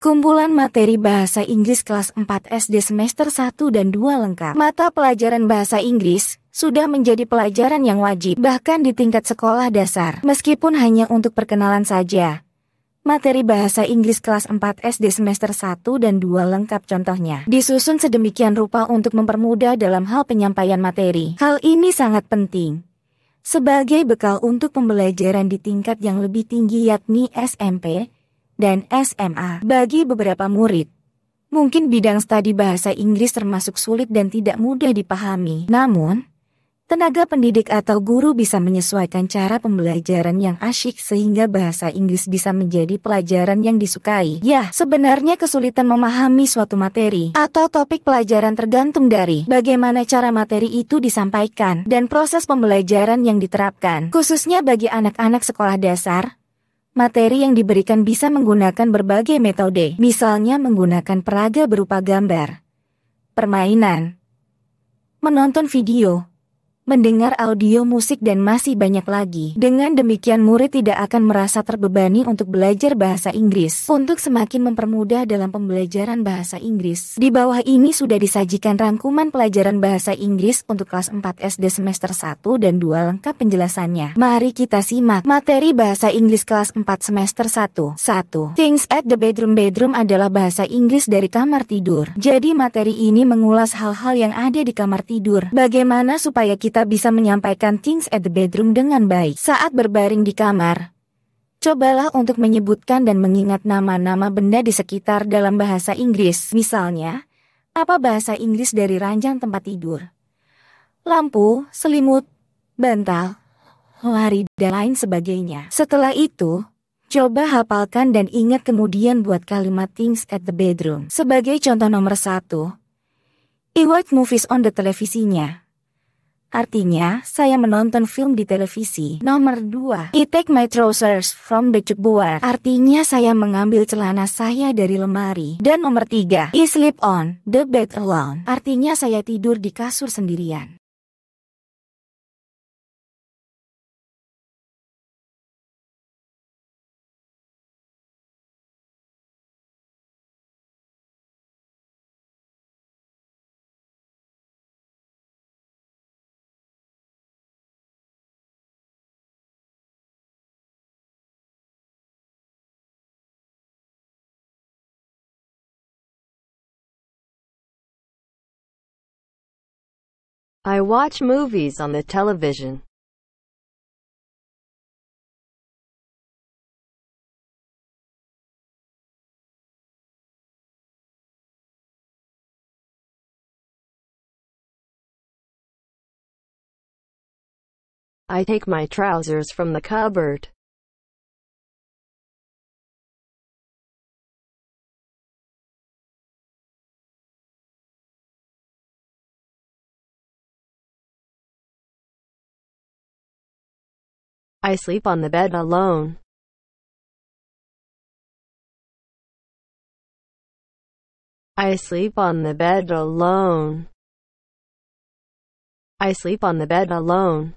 Kumpulan materi bahasa Inggris kelas 4 SD semester 1 dan 2 lengkap. Mata pelajaran bahasa Inggris sudah menjadi pelajaran yang wajib bahkan di tingkat sekolah dasar. Meskipun hanya untuk perkenalan saja. Materi bahasa Inggris kelas 4 SD semester 1 dan 2 lengkap contohnya. Disusun sedemikian rupa untuk mempermudah dalam hal penyampaian materi. Hal ini sangat penting sebagai bekal untuk pembelajaran di tingkat yang lebih tinggi yakni SMP dan SMA. Bagi beberapa murid, mungkin bidang studi bahasa Inggris termasuk sulit dan tidak mudah dipahami. Namun, tenaga pendidik atau guru bisa menyesuaikan cara pembelajaran yang asyik sehingga bahasa Inggris bisa menjadi pelajaran yang disukai. Ya, sebenarnya kesulitan memahami suatu materi atau topik pelajaran tergantung dari bagaimana cara materi itu disampaikan dan proses pembelajaran yang diterapkan, khususnya bagi anak-anak sekolah dasar Materi yang diberikan bisa menggunakan berbagai metode, misalnya menggunakan peraga berupa gambar, permainan, menonton video, mendengar audio musik dan masih banyak lagi. Dengan demikian murid tidak akan merasa terbebani untuk belajar bahasa Inggris. Untuk semakin mempermudah dalam pembelajaran bahasa Inggris, di bawah ini sudah disajikan rangkuman pelajaran bahasa Inggris untuk kelas 4 SD semester 1 dan 2 lengkap penjelasannya. Mari kita simak materi bahasa Inggris kelas 4 semester 1. 1. Things at the bedroom bedroom adalah bahasa Inggris dari kamar tidur. Jadi materi ini mengulas hal-hal yang ada di kamar tidur. Bagaimana supaya kita kita bisa menyampaikan things at the bedroom dengan baik. Saat berbaring di kamar, cobalah untuk menyebutkan dan mengingat nama-nama benda di sekitar dalam bahasa Inggris. Misalnya, apa bahasa Inggris dari ranjang tempat tidur? Lampu, selimut, bantal, lari, dan lain sebagainya. Setelah itu, Coba hafalkan dan ingat kemudian buat kalimat things at the bedroom. Sebagai contoh nomor satu, I watch movies on the televisinya. Artinya, saya menonton film di televisi. Nomor 2. I take my trousers from the cupboard. Artinya saya mengambil celana saya dari lemari. Dan nomor 3. I sleep on the bed alone. Artinya saya tidur di kasur sendirian. I watch movies on the television. I take my trousers from the cupboard. I sleep on the bed alone. I sleep on the bed alone. I sleep on the bed alone.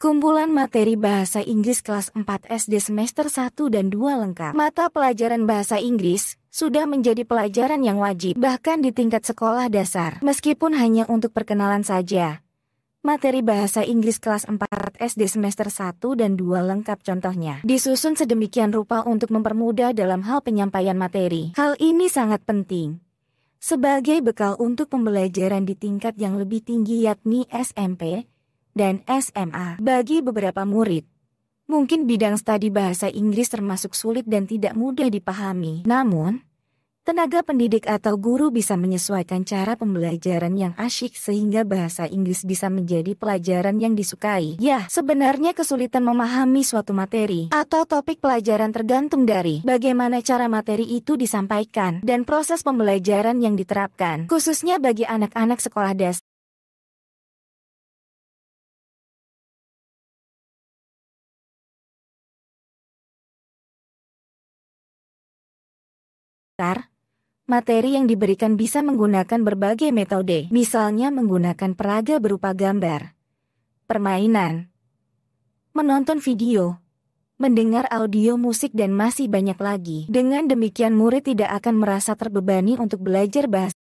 Kumpulan materi bahasa Inggris kelas 4 SD semester 1 dan 2 lengkap. Mata pelajaran bahasa Inggris sudah menjadi pelajaran yang wajib bahkan di tingkat sekolah dasar. Meskipun hanya untuk perkenalan saja. Materi bahasa Inggris kelas 4 SD semester 1 dan 2 lengkap contohnya. Disusun sedemikian rupa untuk mempermudah dalam hal penyampaian materi. Hal ini sangat penting sebagai bekal untuk pembelajaran di tingkat yang lebih tinggi yakni SMP dan SMA. Bagi beberapa murid, mungkin bidang studi bahasa Inggris termasuk sulit dan tidak mudah dipahami. Namun, tenaga pendidik atau guru bisa menyesuaikan cara pembelajaran yang asyik sehingga bahasa Inggris bisa menjadi pelajaran yang disukai. Ya, sebenarnya kesulitan memahami suatu materi atau topik pelajaran tergantung dari bagaimana cara materi itu disampaikan dan proses pembelajaran yang diterapkan, khususnya bagi anak-anak sekolah dasar. daftar, materi yang diberikan bisa menggunakan berbagai metode, misalnya menggunakan peraga berupa gambar, permainan, menonton video, mendengar audio musik dan masih banyak lagi. Dengan demikian murid tidak akan merasa terbebani untuk belajar bahasa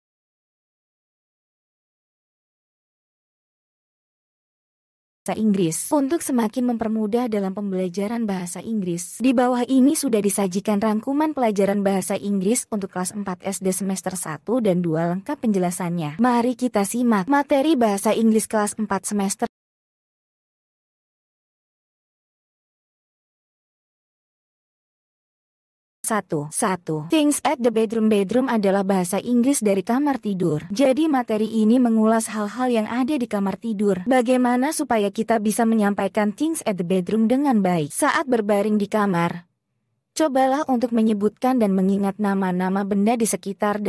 bahasa Inggris. Untuk semakin mempermudah dalam pembelajaran bahasa Inggris, di bawah ini sudah disajikan rangkuman pelajaran bahasa Inggris untuk kelas 4 SD semester 1 dan 2 lengkap penjelasannya. Mari kita simak materi bahasa Inggris kelas 4 semester 1. 1. Things at the bedroom bedroom adalah bahasa Inggris dari kamar tidur. Jadi materi ini mengulas hal-hal yang ada di kamar tidur. Bagaimana supaya kita bisa menyampaikan things at the bedroom dengan baik saat berbaring di kamar? Cobalah untuk menyebutkan dan mengingat nama-nama benda di sekitar